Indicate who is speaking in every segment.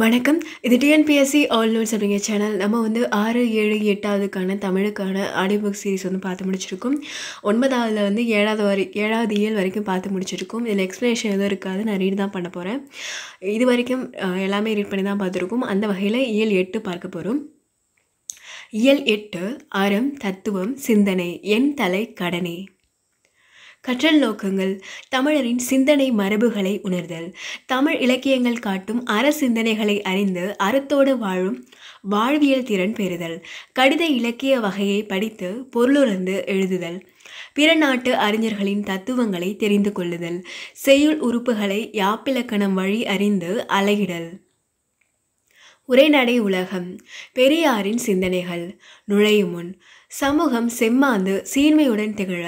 Speaker 1: வணக்கம் இது TNPSC all notes அப்படிங்கிற சேனல் நம்ம வந்து ஆறு ஏழு எட்டாவதுக்கான தமிழுக்கான ஆடியோ புக் சீரிஸ் வந்து பார்த்து முடிச்சிருக்கோம் ஒன்பதாவதில் வந்து ஏழாவது வரை ஏழாவது இயல் வரைக்கும் பார்த்து முடிச்சிருக்கோம் இதில் எக்ஸ்ப்ளனேஷன் எதுவும் இருக்காது நான் ரீட் தான் பண்ண போகிறேன் இது வரைக்கும் எல்லாமே ரீட் பண்ணி தான் பார்த்துருக்கோம் அந்த வகையில் இயல் எட்டு பார்க்க போகிறோம் இயல் எட்டு அறம் தத்துவம் சிந்தனை என் தலை கடனே கற்றல் நோக்கங்கள் தமிழரின் சிந்தனை மரபுகளை உணர்தல் தமிழ் இலக்கியங்கள் காட்டும் அற சிந்தனைகளை அறிந்து அறத்தோடு வாழும் வாழ்வியல் திறன் பெறுதல் கடித இலக்கிய வகையை படித்து பொருளுணர்ந்து எழுதுதல் பிற நாட்டு அறிஞர்களின் தத்துவங்களை தெரிந்து கொள்ளுதல் செய்யுள் உறுப்புகளை யாப்பிலக்கணம் வழி அறிந்து அலையிடல் உரைநடை உலகம் பெரியாரின் சிந்தனைகள் நுழையும் முன் சமூகம் செம்மாந்து சீர்மையுடன் திகழ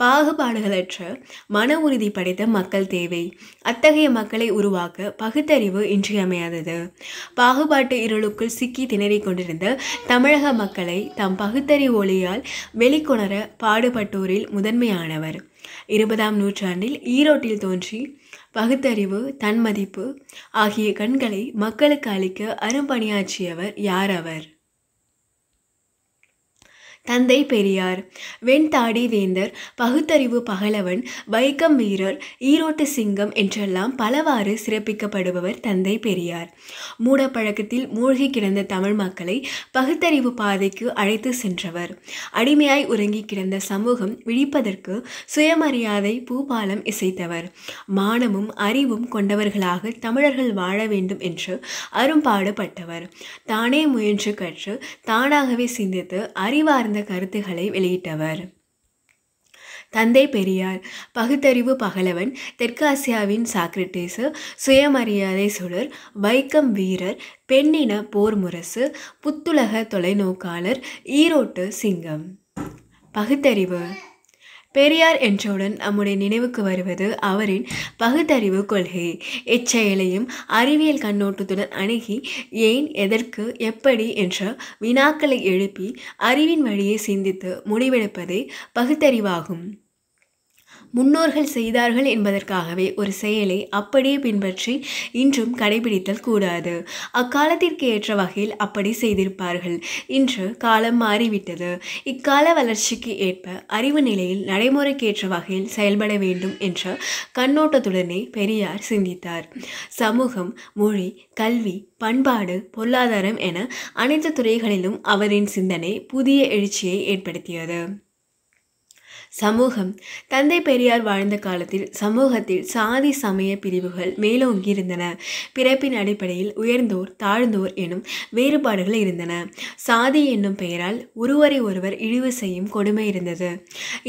Speaker 1: பாகுபாடுகளற்ற மன உறுதி படைத்த மக்கள் தேவை அத்தகைய மக்களை உருவாக்க பகுத்தறிவு இன்றியமையாதது பாகுபாட்டு இருளுக்குள் சிக்கி திணறிக் கொண்டிருந்த தமிழக மக்களை தாம் பகுத்தறிவு ஒளியால் வெளிக்கொணர பாடுபட்டோரில் முதன்மையானவர் இருபதாம் நூற்றாண்டில் ஈரோட்டில் தோன்றி பகுத்தறிவு தன்மதிப்பு ஆகிய கண்களை மக்களுக்கு அளிக்க அரும்பணியாற்றியவர் யார் அவர் தந்தை பெரியார் வெண்தாடி வேந்தர் பகுத்தறிவு பகலவன் வைக்கம் வீரர் ஈரோட்டு சிங்கம் என்றெல்லாம் பலவாறு சிறப்பிக்கப்படுபவர் தந்தை பெரியார் மூடப்பழக்கத்தில் மூழ்கி கிடந்த தமிழ் மக்களை பகுத்தறிவு பாதைக்கு அழைத்து சென்றவர் அடிமையாய் உறங்கி கிடந்த சமூகம் விழிப்பதற்கு சுயமரியாதை பூபாலம் இசைத்தவர் மானமும் அறிவும் கொண்டவர்களாக தமிழர்கள் வாழ வேண்டும் என்று அரும்பாடுபட்டவர் தானே முயன்று கற்று தானாகவே சிந்தித்து அறிவார்ந்த கருத்துக்களை வெளியிட்டவர் தந்தை பெரியார் பகுத்தறிவு பகலவன் தெற்காசியாவின் சாக்ரட்டிஸு சுயமரியாதை சுழர் வைக்கம் வீரர் பெண்ணின போர் முரசு புத்துலக தொலைநோக்காளர் ஈரோட்டு சிங்கம் பகுத்தறிவு பெரியார் என்றவுடன் நம்முடைய நினைவுக்கு வருவது அவரின் பகுத்தறிவு கொள்கை இச்செயலையும் அறிவியல் கண்ணோட்டத்துடன் அணுகி ஏன் எதற்கு எப்படி என்ற வினாக்களை எழுப்பி அறிவின் வழியை சிந்தித்து முடிவெடுப்பதே பகுத்தறிவாகும் முன்னோர்கள் செய்தார்கள் என்பதற்காகவே ஒரு செயலை அப்படியே பின்பற்றி இன்றும் கடைபிடித்தல் கூடாது அக்காலத்திற்கு ஏற்ற வகையில் அப்படி செய்திருப்பார்கள் இன்று காலம் மாறிவிட்டது இக்கால வளர்ச்சிக்கு ஏற்ப அறிவு நிலையில் நடைமுறைக்கு ஏற்ற வகையில் செயல்பட வேண்டும் என்ற கண்ணோட்டத்துடனே பெரியார் சிந்தித்தார் சமூகம் மொழி கல்வி பண்பாடு பொருளாதாரம் என அனைத்து துறைகளிலும் அவரின் சிந்தனை புதிய எழுச்சியை ஏற்படுத்தியது சமூகம் தந்தை பெரியார் வாழ்ந்த காலத்தில் சமூகத்தில் சாதி சமய பிரிவுகள் மேலோங்கி இருந்தன பிறப்பின் அடிப்படையில் உயர்ந்தோர் தாழ்ந்தோர் எனும் வேறுபாடுகள் இருந்தன சாதி என்னும் பெயரால் ஒருவரை ஒருவர் இழிவு செய்யும் கொடுமை இருந்தது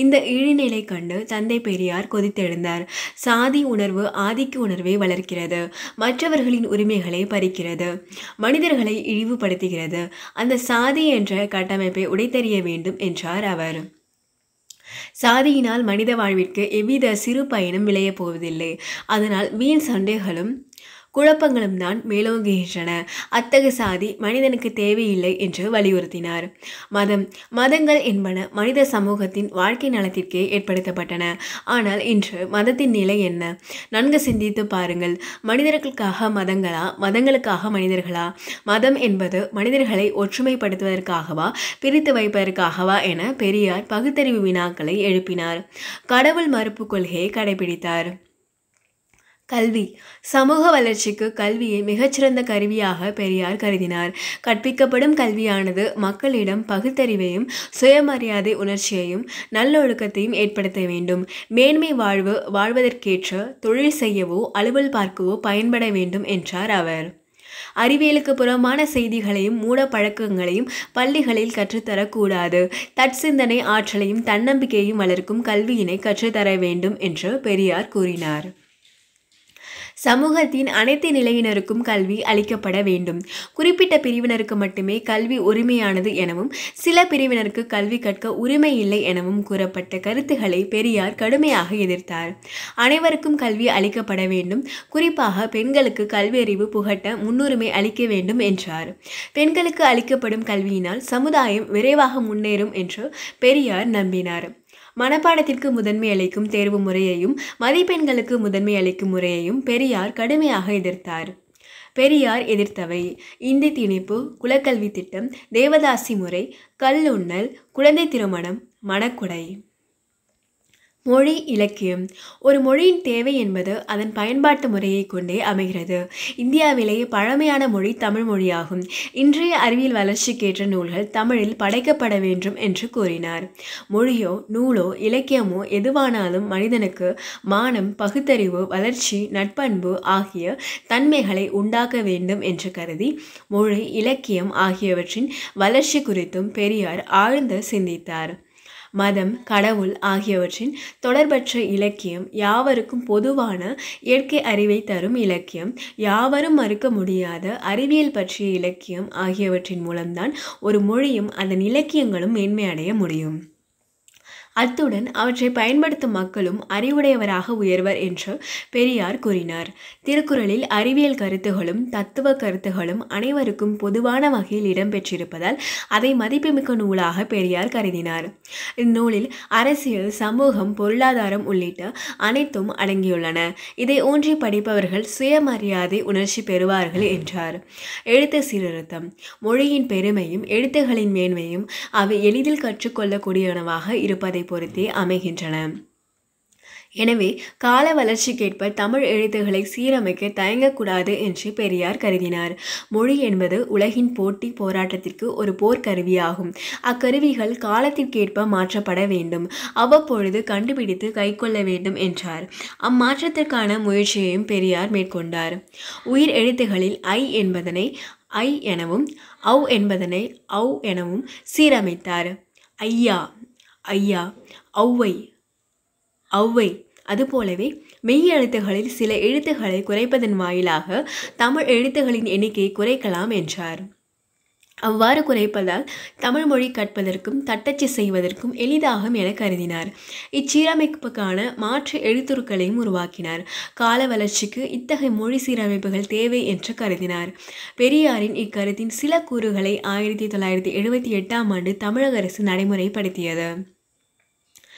Speaker 1: இந்த இழிநிலை கண்டு தந்தை பெரியார் கொதித்தெழுந்தார் சாதி உணர்வு ஆதிக்க உணர்வை வளர்க்கிறது மற்றவர்களின் உரிமைகளை பறிக்கிறது மனிதர்களை இழிவுபடுத்துகிறது அந்த சாதி என்ற கட்டமைப்பை உடைத்தறிய வேண்டும் என்றார் அவர் சாதியினால் மனித வாழ்விற்கு எவ்வித சிறு பயனும் விளையப் போவதில்லை அதனால் வீண் சண்டைகளும் குழப்பங்களும் தான் மேலோங்குகின்றன அத்தகு சாதி மனிதனுக்கு தேவையில்லை என்று வலியுறுத்தினார் மதம் மதங்கள் என்பன மனித சமூகத்தின் வாழ்க்கை நலத்திற்கே ஏற்படுத்தப்பட்டன ஆனால் இன்று மதத்தின் நிலை என்ன நன்கு சிந்தித்து பாருங்கள் மனிதர்களுக்காக மதங்களா மதங்களுக்காக மனிதர்களா மதம் என்பது மனிதர்களை ஒற்றுமைப்படுத்துவதற்காகவா பிரித்து வைப்பதற்காகவா என பெரியார் பகுத்தறிவு வினாக்களை எழுப்பினார் கடவுள் மறுப்பு கொள்கையை கடைபிடித்தார் கல்வி சமூக வளர்ச்சிக்கு கல்வியை மிகச்சிறந்த கருவியாக பெரியார் கருதினார் கற்பிக்கப்படும் கல்வியானது மக்களிடம் பகுத்தறிவையும் சுயமரியாதை உணர்ச்சியையும் நல்லொழுக்கத்தையும் ஏற்படுத்த வேண்டும் மேன்மை வாழ்வு வாழ்வதற்கேற்ற தொழில் செய்யவோ அலுவல் பார்க்கவோ பயன்பட வேண்டும் என்றார் அவர் அறிவியலுக்கு புறமான செய்திகளையும் மூட பழக்கங்களையும் பள்ளிகளில் கற்றுத்தரக்கூடாது தற்சிந்தனை ஆற்றலையும் தன்னம்பிக்கையையும் வளர்க்கும் கல்வியினை கற்றுத்தர வேண்டும் என்று பெரியார் கூறினார் சமூகத்தின் அனைத்து நிலையினருக்கும் கல்வி அளிக்கப்பட வேண்டும் குறிப்பிட்ட பிரிவினருக்கு மட்டுமே கல்வி உரிமையானது எனவும் சில பிரிவினருக்கு கல்வி கற்க உரிமை இல்லை எனவும் கூறப்பட்ட கருத்துக்களை பெரியார் கடுமையாக எதிர்த்தார் அனைவருக்கும் கல்வி அளிக்கப்பட வேண்டும் குறிப்பாக பெண்களுக்கு கல்வியறிவு புகட்ட முன்னுரிமை அளிக்க வேண்டும் என்றார் பெண்களுக்கு அளிக்கப்படும் கல்வியினால் சமுதாயம் விரைவாக முன்னேறும் என்று பெரியார் நம்பினார் மனப்பாடத்திற்கு முதன்மை அளிக்கும் தேர்வு முறையையும் மதிப்பெண்களுக்கு முதன்மை அளிக்கும் முறையையும் பெரியார் கடுமையாக எதிர்த்தார் பெரியார் எதிர்த்தவை இந்தி திணிப்பு குலக்கல்வி திட்டம் தேவதாசி முறை கல்லுண்ணல் குழந்தை திருமணம் மணக்குடை மொழி இலக்கியம் ஒரு மொழியின் தேவை என்பது அதன் பயன்பாட்டு முறையை கொண்டே அமைகிறது இந்தியாவிலேயே பழமையான மொழி தமிழ் மொழியாகும் இன்றைய அறிவியல் வளர்ச்சிக்கேற்ற நூல்கள் தமிழில் படைக்கப்பட வேண்டும் என்று கூறினார் மொழியோ நூலோ இலக்கியமோ எதுவானாலும் மனிதனுக்கு மானம் பகுத்தறிவு வளர்ச்சி நட்பண்பு ஆகிய தன்மைகளை உண்டாக்க வேண்டும் என்று கருதி மொழி இலக்கியம் ஆகியவற்றின் வளர்ச்சி குறித்தும் பெரியார் ஆழ்ந்து சிந்தித்தார் மதம் கடவுள் ஆகியவற்றின் தொடர்பற்ற இலக்கியம் யாவருக்கும் பொதுவான இயற்கை அறிவை தரும் இலக்கியம் யாவரும் மறுக்க முடியாத அறிவியல் பற்றிய இலக்கியம் ஆகியவற்றின் மூலம்தான் ஒரு மொழியும் அதன் இலக்கியங்களும் மேன்மையடைய முடியும் அத்துடன் அவற்றை பயன்படுத்தும் மக்களும் அறிவுடையவராக உயர்வர் என்று பெரியார் கூறினார் திருக்குறளில் அறிவியல் கருத்துகளும் தத்துவ கருத்துகளும் அனைவருக்கும் பொதுவான வகையில் இடம்பெற்றிருப்பதால் அதை மதிப்புமிக்க நூலாக பெரியார் கருதினார் இந்நூலில் அரசியல் சமூகம் பொருளாதாரம் உள்ளிட்ட அனைத்தும் அடங்கியுள்ளன இதை ஊன்றி படிப்பவர்கள் சுயமரியாதை உணர்ச்சி பெறுவார்கள் என்றார் எழுத்து சீரழுத்தம் மொழியின் பெருமையும் எழுத்துகளின் மேன்மையும் அவை எளிதில் கற்றுக்கொள்ளக்கூடியனவாக இருப்பதை பொறுத்தே அமைகின்றன எனவே கால வளர்ச்சிக்கேற்ப தமிழ் எழுத்துக்களை சீரமைக்க தயங்கக்கூடாது என்று பெரியார் கருதினார் மொழி என்பது உலகின் போட்டி போராட்டத்திற்கு ஒரு போர்க்கருவியாகும் அக்கருவிகள் காலத்திற்கேற்ப மாற்றப்பட வேண்டும் அவ்வப்பொழுது கண்டுபிடித்து கைக்கொள்ள வேண்டும் என்றார் அம்மாற்றத்திற்கான முயற்சியையும் பெரியார் மேற்கொண்டார் உயிர் எழுத்துகளில் ஐ என்பதனை ஐ எனவும் அவ் என்பதனை அவ் எனவும் சீரமைத்தார் ஐயா ஐயா ஔவை ஔவை அதுபோலவே மெய் எழுத்துகளில் சில எழுத்துக்களை குறைப்பதன் வாயிலாக தமிழ் எழுத்துகளின் எண்ணிக்கையை குறைக்கலாம் என்றார் அவ்வாறு குறைப்பதால் தமிழ் மொழி கற்பதற்கும் தட்டச்சு செய்வதற்கும் எளிதாகும் என கருதினார் இச்சீரமைப்புக்கான மாற்று எழுத்துருக்களையும் உருவாக்கினார் கால வளர்ச்சிக்கு இத்தகைய மொழி சீரமைப்புகள் தேவை என்று கருதினார் பெரியாரின் இக்கருத்தின் சில கூறுகளை ஆயிரத்தி தொள்ளாயிரத்தி எழுபத்தி எட்டாம் ஆண்டு தமிழக அரசு நடைமுறைப்படுத்தியது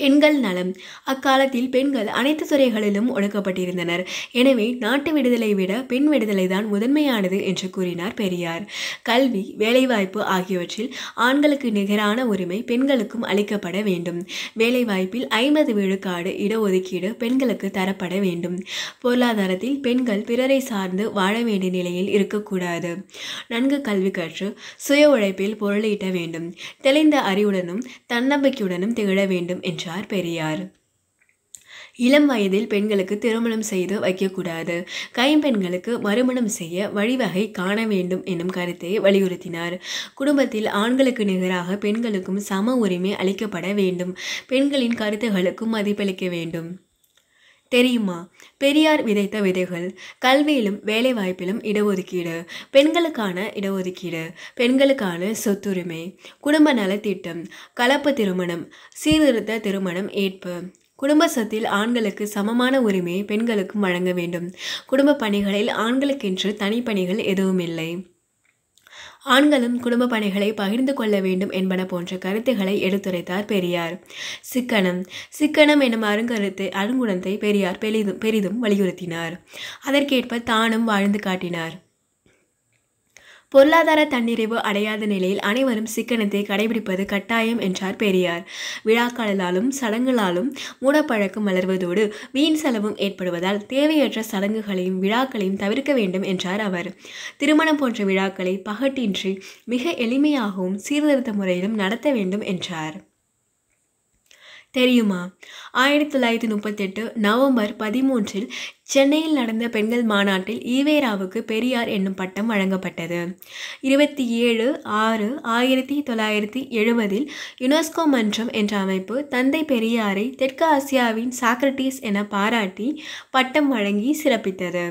Speaker 1: பெண்கள் நலம் அக்காலத்தில் பெண்கள் அனைத்து துறைகளிலும் ஒடுக்கப்பட்டிருந்தனர் எனவே நாட்டு விடுதலை விட பெண் விடுதலை தான் முதன்மையானது என்று கூறினார் பெரியார் கல்வி வேலைவாய்ப்பு ஆகியவற்றில் ஆண்களுக்கு நிகரான உரிமை பெண்களுக்கும் அளிக்கப்பட வேண்டும் வேலைவாய்ப்பில் ஐம்பது விழுக்காடு இடஒதுக்கீடு பெண்களுக்கு தரப்பட வேண்டும் பொருளாதாரத்தில் பெண்கள் பிறரை சார்ந்து வாழ வேண்டிய நிலையில் இருக்கக்கூடாது நன்கு கல்வி கற்று சுய உழைப்பில் பொருளீட்ட வேண்டும் தெளிந்த அறிவுடனும் தன்னம்பிக்கையுடனும் திகழ வேண்டும் என்று என்றார் பெரியார் இளம் வயதில் பெண்களுக்கு திருமணம் செய்து வைக்கக்கூடாது கைம்பெண்களுக்கு மறுமணம் செய்ய வழிவகை காண வேண்டும் எனும் கருத்தை வலியுறுத்தினார் குடும்பத்தில் ஆண்களுக்கு நிகராக பெண்களுக்கும் சம உரிமை அளிக்கப்பட வேண்டும் பெண்களின் கருத்துகளுக்கும் மதிப்பளிக்க வேண்டும் தெரியுமா பெரியார் விதைத்த விதைகள் கல்வியிலும் வேலைவாய்ப்பிலும் இடஒதுக்கீடு பெண்களுக்கான இடஒதுக்கீடு பெண்களுக்கான சொத்துரிமை குடும்ப நலத்திட்டம் கலப்பு திருமணம் சீர்திருத்த திருமணம் ஏற்பு குடும்ப சொத்தில் ஆண்களுக்கு சமமான உரிமையை பெண்களுக்கும் வழங்க வேண்டும் குடும்ப பணிகளில் ஆண்களுக்கென்று தனிப்பணிகள் எதுவும் இல்லை ஆண்களும் குடும்ப பணிகளை பகிர்ந்து கொள்ள வேண்டும் என்பன போன்ற கருத்துக்களை எடுத்துரைத்தார் பெரியார் சிக்கனம் சிக்கனம் எனும் அருங்கருத்து அருங்குணத்தை பெரியார் பெரிதும் பெரிதும் வலியுறுத்தினார் அதற்கேற்ப தானும் வாழ்ந்து காட்டினார் பொருளாதார தன்னிறைவு அடையாத நிலையில் அனைவரும் சிக்கனத்தை கடைபிடிப்பது கட்டாயம் என்றார் பெரியார் விழாக்களாலும் சடங்குகளாலும் மூடப்பழக்கம் வளர்வதோடு வீண் செலவும் ஏற்படுவதால் தேவையற்ற சடங்குகளையும் விழாக்களையும் தவிர்க்க வேண்டும் என்றார் அவர் திருமணம் போன்ற விழாக்களை பகட்டின்றி மிக எளிமையாகவும் சீர்திருத்த முறையிலும் நடத்த வேண்டும் என்றார் தெரியுமா ஆயிரத்தி தொள்ளாயிரத்தி முப்பத்தெட்டு நவம்பர் பதிமூன்றில் சென்னையில் நடந்த பெண்கள் மாநாட்டில் ஈவேராவுக்கு பெரியார் என்னும் பட்டம் வழங்கப்பட்டது இருபத்தி ஏழு ஆறு ஆயிரத்தி தொள்ளாயிரத்தி எழுபதில் யுனெஸ்கோ மன்றம் என்ற அமைப்பு தந்தை பெரியாரை தெற்கு ஆசியாவின் சாக்ரட்டிஸ் என பாராட்டி பட்டம் வழங்கி சிறப்பித்தது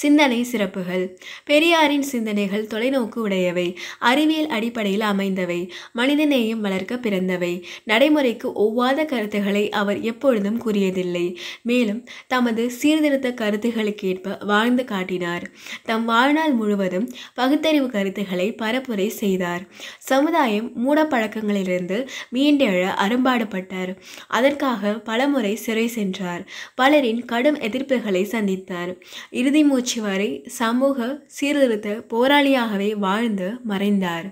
Speaker 1: சிந்தனை சிறப்புகள் பெரியாரின் சிந்தனைகள் தொலைநோக்கு உடையவை அறிவியல் அடிப்படையில் அமைந்தவை மனிதநேயம் வளர்க்க பிறந்தவை நடைமுறைக்கு ஒவ்வாத கருத்துக்களை அவர் எப்பொழுதும் கூறியதில்லை மேலும் தமது சீர்திருத்த கருத்துக்களுக்கேற்ப வாழ்ந்து காட்டினார் தம் வாழ்நாள் முழுவதும் பகுத்தறிவு கருத்துக்களை பரப்புரை செய்தார் சமுதாயம் மூடப்பழக்கங்களிலிருந்து மீண்டெழ அரும்பாடுபட்டார் அதற்காக பலமுறை சிறை சென்றார் பலரின் கடும் எதிர்ப்புகளை சந்தித்தார் இறுதி பெருந்தோச்சி வரை சமூக சீர்திருத்த போராளியாகவே வாழ்ந்து மறைந்தார்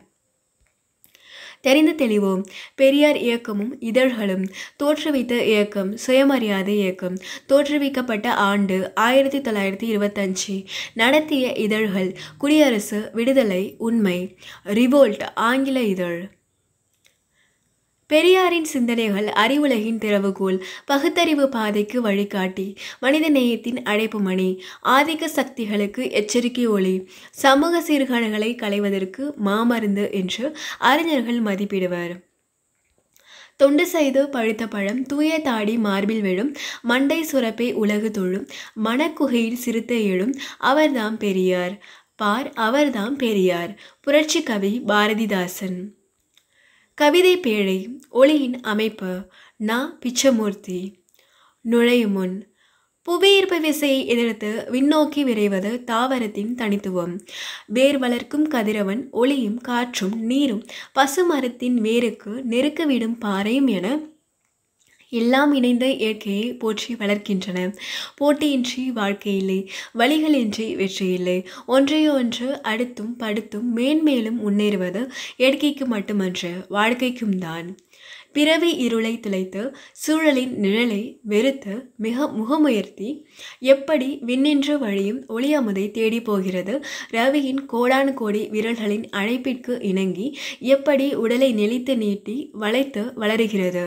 Speaker 1: தெரிந்து தெளிவோம் பெரியார் இயக்கமும் இதழ்களும் தோற்றுவித்த இயக்கம் சுயமரியாதை இயக்கம் தோற்றுவிக்கப்பட்ட ஆண்டு ஆயிரத்தி தொள்ளாயிரத்தி இருபத்தஞ்சு நடத்திய இதழ்கள் குடியரசு விடுதலை உண்மை ரிவோல்ட் ஆங்கில இதழ் பெரியாரின் சிந்தனைகள் அறிவுலகின் திறவுகோல் பகுத்தறிவு பாதைக்கு வழிகாட்டி மனித நேயத்தின் அழைப்பு மணி ஆதிக்க சக்திகளுக்கு எச்சரிக்கை ஒளி சமூக சீர்கேடுகளை களைவதற்கு மாமருந்து என்று அறிஞர்கள் மதிப்பிடுவர் தொண்டு செய்து பழுத்த பழம் தூய தாடி மார்பில் விழும் மண்டை சுரப்பை உலகு தொழும் மணக்குகையில் சிறுத்தை எழும் அவர்தாம் பெரியார் பார் அவர்தாம் பெரியார் புரட்சி கவி பாரதிதாசன் கவிதை பேழை ஒளியின் அமைப்பு நா பிச்சமூர்த்தி நுழையும் முன் புவியீர்ப்பு விசையை எதிர்த்து விண்ணோக்கி விரைவது தாவரத்தின் தனித்துவம் வேர் வளர்க்கும் கதிரவன் ஒளியும் காற்றும் நீரும் பசுமரத்தின் வேருக்கு நெருக்க பாறையும் என எல்லாம் இணைந்த இயற்கையை போற்றி வளர்க்கின்றன போட்டியின்றி வாழ்க்கை இல்லை வழிகளின்றி வெற்றி இல்லை ஒன்றையொன்று அடுத்தும் படுத்தும் மேன்மேலும் முன்னேறுவது இயற்கைக்கு மட்டுமன்று வாழ்க்கைக்கும் தான் பிறவி இருளை துளைத்து சூழலின் நிழலை வெறுத்து மிக முகமுயர்த்தி எப்படி விண்ணின்ற வழியும் ஒளியமுதை தேடி போகிறது ரவியின் கோடான கோடி விரல்களின் அழைப்பிற்கு இணங்கி எப்படி உடலை நெளித்து நீட்டி வளைத்து வளருகிறது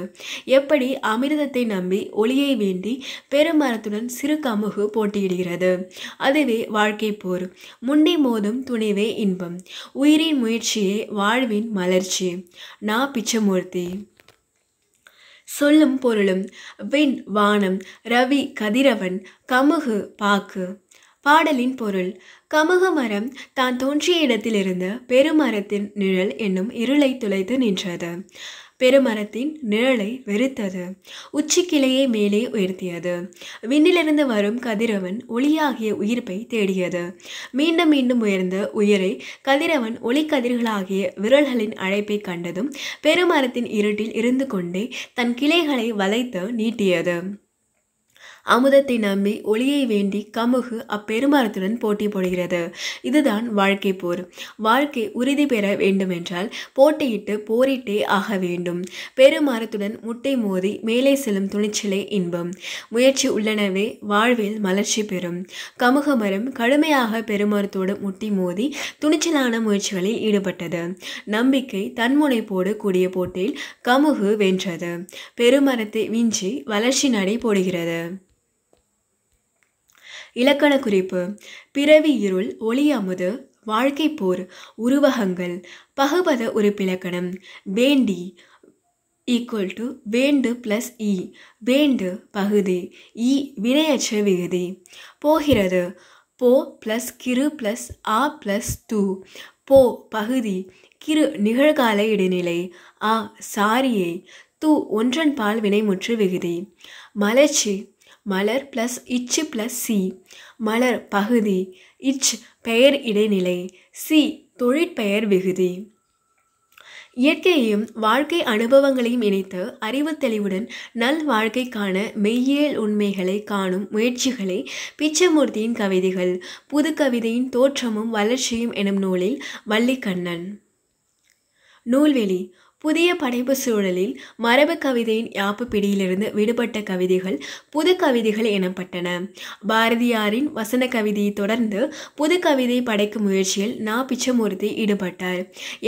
Speaker 1: எப்படி அமிர்தத்தை நம்பி ஒளியை வேண்டி பெருமரத்துடன் சிறு கமுகு போட்டியிடுகிறது அதுவே வாழ்க்கை போர் முண்டி மோதும் துணிவே இன்பம் உயிரின் முயற்சியே வாழ்வின் மலர்ச்சி நா பிச்சமூர்த்தி சொல்லும் பொருளும் விண் வானம் ரவி கதிரவன் கமுகு பாக்கு பாடலின் பொருள் கமுக மரம் தான் தோன்றிய இடத்திலிருந்து பெருமரத்தின் நிழல் என்னும் இருளை துளைத்து நின்றது பெருமரத்தின் நிழலை வெறுத்தது உச்சிக்கிளையை மேலே உயர்த்தியது விண்ணிலிருந்து வரும் கதிரவன் ஒளியாகிய உயிர்ப்பை தேடியது மீண்டும் மீண்டும் உயர்ந்த உயிரை கதிரவன் ஒளிக்கதிர்களாகிய விரல்களின் அழைப்பை கண்டதும் பெருமரத்தின் இருட்டில் இருந்து கொண்டே தன் கிளைகளை வளைத்து நீட்டியது அமுதத்தை நம்பி ஒளியை வேண்டி கமுகு அப்பெருமரத்துடன் போட்டி போடுகிறது இதுதான் வாழ்க்கை போர் வாழ்க்கை உறுதி பெற வேண்டுமென்றால் போட்டியிட்டு போரிட்டே ஆக வேண்டும் பெருமரத்துடன் முட்டை மோதி மேலே செல்லும் துணிச்சலே இன்பம் முயற்சி உள்ளனவே வாழ்வில் மலர்ச்சி பெறும் கமுக மரம் கடுமையாக பெருமரத்தோடு முட்டி மோதி துணிச்சலான முயற்சிகளில் ஈடுபட்டது நம்பிக்கை தன்முனைப்போடு கூடிய போட்டியில் கமுகு வென்றது பெருமரத்தை விஞ்சி வளர்ச்சி நடை போடுகிறது இலக்கண குறிப்பு பிறவி இருள் ஒளி அமுது வாழ்க்கை போர் உருவகங்கள் பகுபத உறுப்பிலக்கணம் வேண்டி ஈக்குவல் டு வேண்டு ப்ளஸ் இ e, வேண்டு பகுதி இ e வினையற்ற விகுதி போகிறது போ ப்ளஸ் கிரு ப்ளஸ் ஆ ப்ளஸ் தூ போ பகுதி கிரு நிகழ்கால இடைநிலை ஆ சாரியை தூ பால் வினைமுற்று விகுதி மலர்ச்சி மலர் ப்ளஸ் இச்சு ப்ளஸ் சி மலர் பகுதி இச் பெயர் இடைநிலை சி தொழிற்பெயர் விகுதி இயற்கையையும் வாழ்க்கை அனுபவங்களையும் இணைத்து அறிவு தெளிவுடன் நல் வாழ்க்கைக்கான மெய்யியல் உண்மைகளை காணும் முயற்சிகளை பிச்சமூர்த்தியின் கவிதைகள் புது கவிதையின் தோற்றமும் வளர்ச்சியும் எனும் நூலில் வள்ளிக்கண்ணன் நூல்வெளி புதிய படைப்பு சூழலில் மரபு கவிதையின் யாப்பு பிடியிலிருந்து விடுபட்ட கவிதைகள் புது கவிதைகள் எனப்பட்டன பாரதியாரின் வசன கவிதையை தொடர்ந்து புது கவிதை படைக்கும் முயற்சியில் நா பிச்சமூர்த்தி ஈடுபட்டார்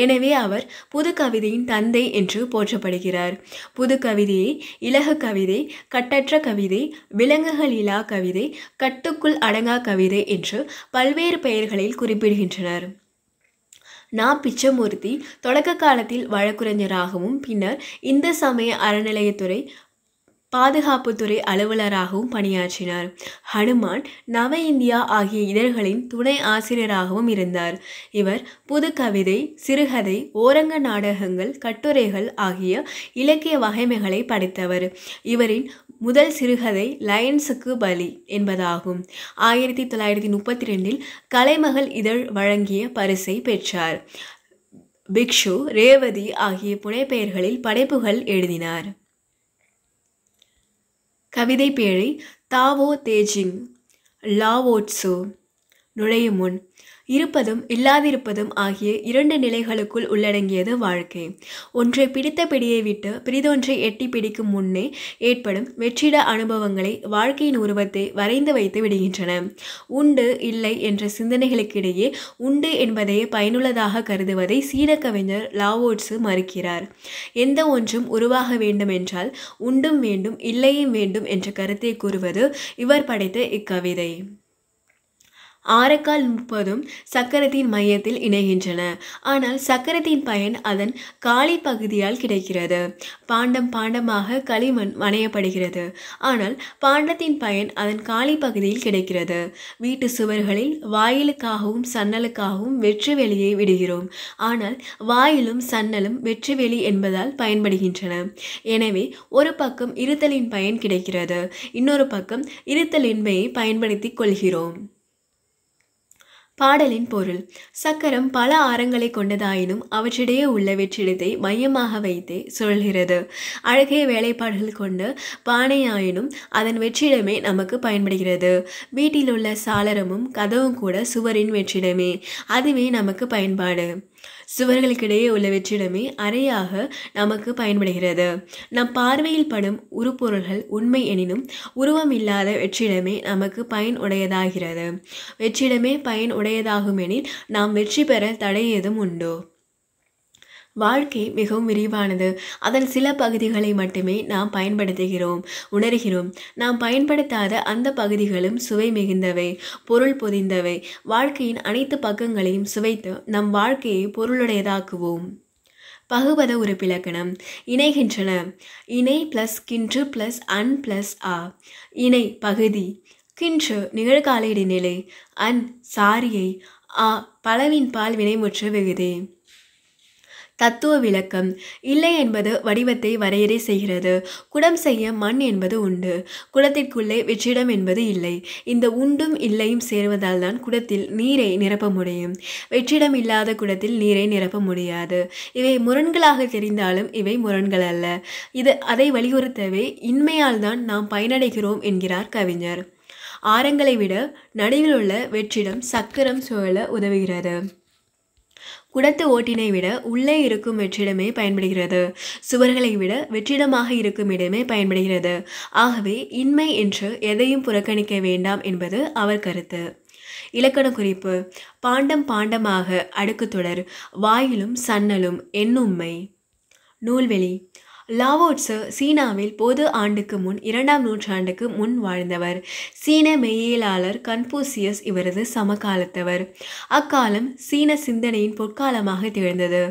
Speaker 1: எனவே அவர் புது கவிதையின் தந்தை என்று போற்றப்படுகிறார் புது கவிதையை இலக கவிதை கட்டற்ற கவிதை விலங்குகள் இலா கவிதை கட்டுக்குள் அடங்கா கவிதை என்று பல்வேறு பெயர்களில் குறிப்பிடுகின்றனர் நா பிச்சமூர்த்தி தொடக்க காலத்தில் வழக்குரைஞராகவும் பின்னர் இந்து சமய அறநிலையத்துறை பாதுகாப்புத்துறை அலுவலராகவும் பணியாற்றினார் ஹனுமான் நவ இந்தியா ஆகிய இதழ்களின் துணை ஆசிரியராகவும் இருந்தார் இவர் புது கவிதை சிறுகதை ஓரங்க நாடகங்கள் கட்டுரைகள் ஆகிய இலக்கிய வகைமைகளை படைத்தவர் இவரின் முதல் சிறுகதை லயன்ஸுக்கு பலி என்பதாகும் ஆயிரத்தி தொள்ளாயிரத்தி முப்பத்தி ரெண்டில் கலைமகள் இதழ் வழங்கிய பரிசை பெற்றார் பிக்ஷு ரேவதி ஆகிய புனைப்பெயர்களில் படைப்புகள் எழுதினார் கவிதை பேழை தாவோ தேஜிங் லாவோட்ஸோ நுழையும் முன் இருப்பதும் இல்லாதிருப்பதும் ஆகிய இரண்டு நிலைகளுக்குள் உள்ளடங்கியது வாழ்க்கை ஒன்றை பிடித்த பிடியை விட்டு பிரிதொன்றை எட்டி பிடிக்கும் முன்னே ஏற்படும் வெற்றிட அனுபவங்களை வாழ்க்கையின் உருவத்தை வரைந்து வைத்து விடுகின்றன உண்டு இல்லை என்ற சிந்தனைகளுக்கிடையே உண்டு என்பதையே பயனுள்ளதாக கருதுவதை சீன கவிஞர் லாவோட்ஸு மறுக்கிறார் எந்த ஒன்றும் உருவாக வேண்டும் என்றால் உண்டும் வேண்டும் இல்லையும் வேண்டும் என்ற கருத்தை கூறுவது இவர் படைத்த இக்கவிதை ஆரக்கால் முப்பதும் சக்கரத்தின் மையத்தில் இணைகின்றன ஆனால் சக்கரத்தின் பயன் அதன் காலி பகுதியால் கிடைக்கிறது பாண்டம் பாண்டமாக களிமண் வணையப்படுகிறது ஆனால் பாண்டத்தின் பயன் அதன் காலி பகுதியில் கிடைக்கிறது வீட்டு சுவர்களில் வாயிலுக்காகவும் சன்னலுக்காகவும் வெற்று வெளியை விடுகிறோம் ஆனால் வாயிலும் சன்னலும் வெற்று வெளி என்பதால் பயன்படுகின்றன எனவே ஒரு பக்கம் இருத்தலின் பயன் கிடைக்கிறது இன்னொரு பக்கம் இருத்தலின்மையை பயன்படுத்தி கொள்கிறோம் பாடலின் பொருள் சக்கரம் பல ஆரங்களை கொண்டதாயினும் அவற்றிடையே உள்ள வெற்றிடத்தை மையமாக வைத்தே சொல்கிறது அழகிய வேலைப்பாடுகள் கொண்டு பானையாயினும் அதன் வெற்றிடமே நமக்கு பயன்படுகிறது வீட்டில் உள்ள சாளரமும் கதவும் கூட சுவரின் வெற்றிடமே அதுவே நமக்கு பயன்பாடு சுவர்களுக்கிடையே உள்ள வெற்றிடமே அறையாக நமக்கு பயன்படுகிறது நம் பார்வையில் படும் உருப்பொருள்கள் உண்மை எனினும் உருவம் இல்லாத வெற்றிடமே நமக்கு பயன் உடையதாகிறது வெற்றிடமே பயன் உடையதாகுமெனில் நாம் வெற்றி பெற தடை ஏதும் உண்டோ வாழ்க்கை மிகவும் விரிவானது அதன் சில பகுதிகளை மட்டுமே நாம் பயன்படுத்துகிறோம் உணர்கிறோம் நாம் பயன்படுத்தாத அந்த பகுதிகளும் சுவை மிகுந்தவை பொருள் பொதிந்தவை வாழ்க்கையின் அனைத்து பக்கங்களையும் சுவைத்து நம் வாழ்க்கையை பொருளுடையதாக்குவோம் பகுபத உறுப்பிலக்கணம் இணைகின்றன இணை ப்ளஸ் கின்று ப்ளஸ் அன் ப்ளஸ் ஆ இணை பகுதி கின்று நிகழ்கால இடைநிலை அன் சாரியை ஆ பலவின் பால் வினைமுற்ற வெகுதே தத்துவ விளக்கம் இல்லை என்பது வடிவத்தை வரையறை செய்கிறது குடம் செய்ய மண் என்பது உண்டு குடத்திற்குள்ளே வெற்றிடம் என்பது இல்லை இந்த உண்டும் இல்லையும் சேருவதால் தான் குடத்தில் நீரை நிரப்ப முடியும் வெற்றிடம் இல்லாத குடத்தில் நீரை நிரப்ப முடியாது இவை முரண்களாக தெரிந்தாலும் இவை முரண்கள் அல்ல இது அதை வலியுறுத்தவே இன்மையால் தான் நாம் பயனடைகிறோம் என்கிறார் கவிஞர் ஆரங்களை விட நடுவில் உள்ள வெற்றிடம் சக்கரம் சுழல உதவுகிறது குடத்து ஓட்டினை விட உள்ளே இருக்கும் வெற்றிடமே பயன்படுகிறது சுவர்களை விட வெற்றிடமாக இருக்கும் இடமே பயன்படுகிறது ஆகவே இன்மை என்று எதையும் புறக்கணிக்க வேண்டாம் என்பது அவர் கருத்து இலக்கண குறிப்பு பாண்டம் பாண்டமாக அடுக்கு தொடர் வாயிலும் சன்னலும் என்னும்மை நூல்வெளி லாவோட்ஸு சீனாவில் பொது ஆண்டுக்கு முன் இரண்டாம் நூற்றாண்டுக்கு முன் வாழ்ந்தவர் சீன மெய்யியலாளர் கன்பூசியஸ் இவரது சமகாலத்தவர் அக்காலம் சீன சிந்தனையின் பொற்காலமாக திகழ்ந்தது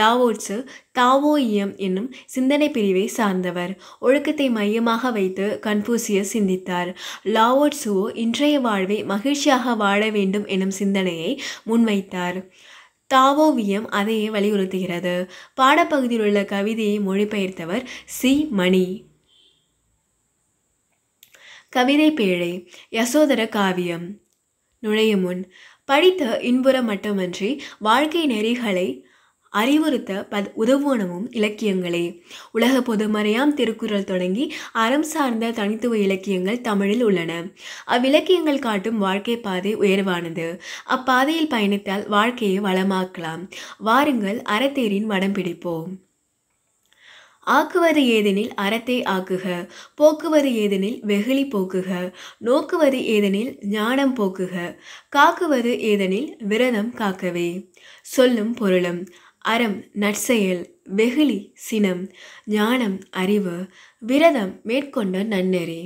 Speaker 1: லாவோட்ஸு தாவோயம் என்னும் சிந்தனை பிரிவை சார்ந்தவர் ஒழுக்கத்தை மையமாக வைத்து கன்பூசியஸ் சிந்தித்தார் லாவோட்ஸுவோ இன்றைய வாழ்வை மகிழ்ச்சியாக வாழ வேண்டும் எனும் சிந்தனையை முன்வைத்தார் தாவோவியம் அதையே வலியுறுத்துகிறது பாடப்பகுதியில் உள்ள கவிதையை மொழிபெயர்த்தவர் சி மணி கவிதை பேழை யசோதர காவியம் நுழையும் முன் படித்த இன்புறம் மட்டுமன்றி வாழ்க்கை நெறிகளை அறிவுறுத்த பத் உதவுவனவும் இலக்கியங்களே உலக பொதுமறையாம் திருக்குறள் தொடங்கி அறம் சார்ந்த தனித்துவ இலக்கியங்கள் தமிழில் உள்ளன அவ்விலக்கியங்கள் காட்டும் வாழ்க்கை பாதை உயர்வானது அப்பாதையில் பயணித்தால் வாழ்க்கையை வளமாக்கலாம் வாருங்கள் அறத்தேரின் வடம் பிடிப்போம் ஆக்குவது ஏதெனில் அறத்தை ஆக்குக போக்குவது ஏதெனில் வெகுளி போக்குக நோக்குவது ஏதெனில் ஞானம் போக்குக காக்குவது ஏதெனில் விரதம் காக்கவே சொல்லும் பொருளும் அறம் நற்செயல் வெகுளி சினம் ஞானம் அறிவு விரதம் மேற்கொண்ட நன்னெறி